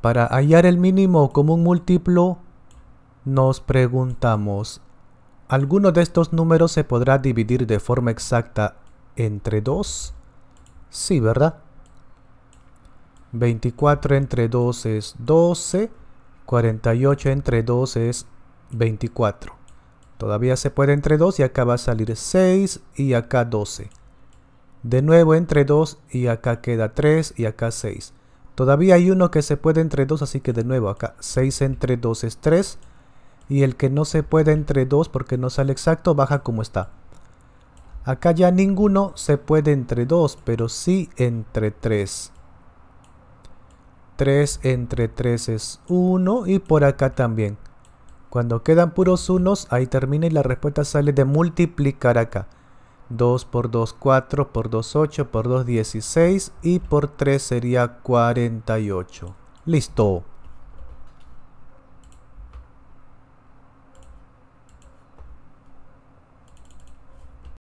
Para hallar el mínimo común múltiplo, nos preguntamos, ¿alguno de estos números se podrá dividir de forma exacta entre 2? Sí, ¿verdad? 24 entre 2 es 12, 48 entre 2 es 24. Todavía se puede entre 2 y acá va a salir 6 y acá 12. De nuevo entre 2 y acá queda 3 y acá 6. Todavía hay uno que se puede entre 2, así que de nuevo acá 6 entre 2 es 3. Y el que no se puede entre 2 porque no sale exacto, baja como está. Acá ya ninguno se puede entre 2, pero sí entre 3. 3 entre 3 es 1 y por acá también. Cuando quedan puros unos, ahí termina y la respuesta sale de multiplicar acá. 2 por 2, 4 por 2, 8 por 2, 16 y por 3 sería 48. Listo.